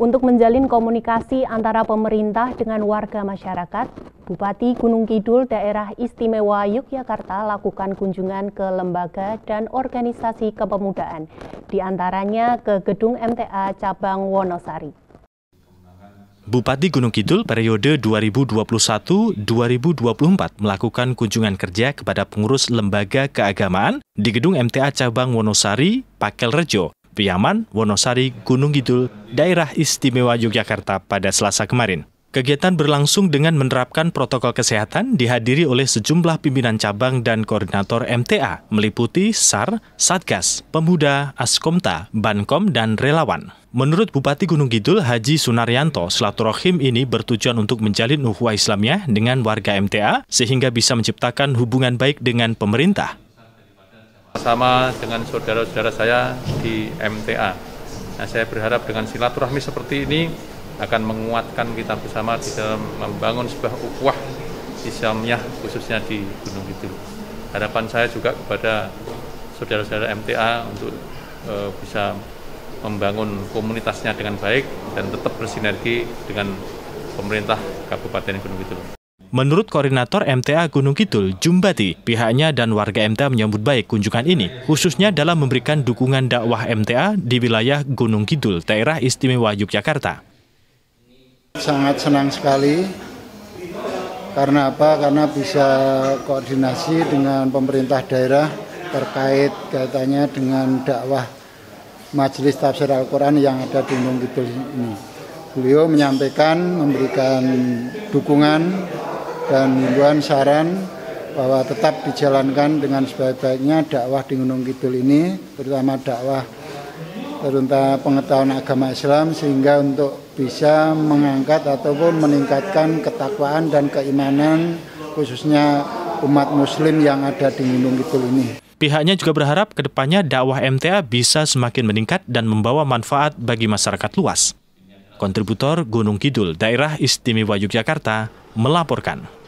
untuk menjalin komunikasi antara pemerintah dengan warga masyarakat, Bupati Gunung Kidul Daerah Istimewa Yogyakarta lakukan kunjungan ke lembaga dan organisasi kepemudaan, di antaranya ke Gedung MTA Cabang Wonosari. Bupati Gunung Kidul periode 2021-2024 melakukan kunjungan kerja kepada pengurus lembaga keagamaan di Gedung MTA Cabang Wonosari, Pakel Rejo, Piyaman, Wonosari, Gunung Kidul, Daerah Istimewa Yogyakarta pada Selasa kemarin. Kegiatan berlangsung dengan menerapkan protokol kesehatan dihadiri oleh sejumlah pimpinan cabang dan koordinator MTA, meliputi SAR, Satgas, Pemuda, Askomta, Bankom, dan relawan. Menurut Bupati Gunung Kidul Haji Sunaryanto, silaturahim ini bertujuan untuk menjalin ukhuwah Islamnya dengan warga MTA sehingga bisa menciptakan hubungan baik dengan pemerintah bersama dengan saudara-saudara saya di MTA. Nah, saya berharap dengan silaturahmi seperti ini akan menguatkan kita bersama di dalam membangun sebuah ukhuwah Islamnya khususnya di Gunung Kidul. Harapan saya juga kepada saudara-saudara MTA untuk e, bisa membangun komunitasnya dengan baik dan tetap bersinergi dengan pemerintah Kabupaten Gunung Kidul. Menurut koordinator MTA Gunung Kidul, Jumbati, pihaknya dan warga MTA menyambut baik kunjungan ini, khususnya dalam memberikan dukungan dakwah MTA di wilayah Gunung Kidul, daerah istimewa Yogyakarta. Sangat senang sekali karena apa? Karena bisa koordinasi dengan pemerintah daerah terkait katanya dengan dakwah Majelis Tafsir Al-Quran yang ada di Gunung Kidul ini. Beliau menyampaikan, memberikan dukungan dan himbauan saran bahwa tetap dijalankan dengan sebaik-baiknya dakwah di Gunung Kidul ini, terutama dakwah terutama pengetahuan agama Islam sehingga untuk bisa mengangkat ataupun meningkatkan ketakwaan dan keimanan khususnya umat muslim yang ada di Gunung Kidul ini. Pihaknya juga berharap kedepannya dakwah MTA bisa semakin meningkat dan membawa manfaat bagi masyarakat luas. Kontributor Gunung Kidul, Daerah Istimewa Yogyakarta, melaporkan.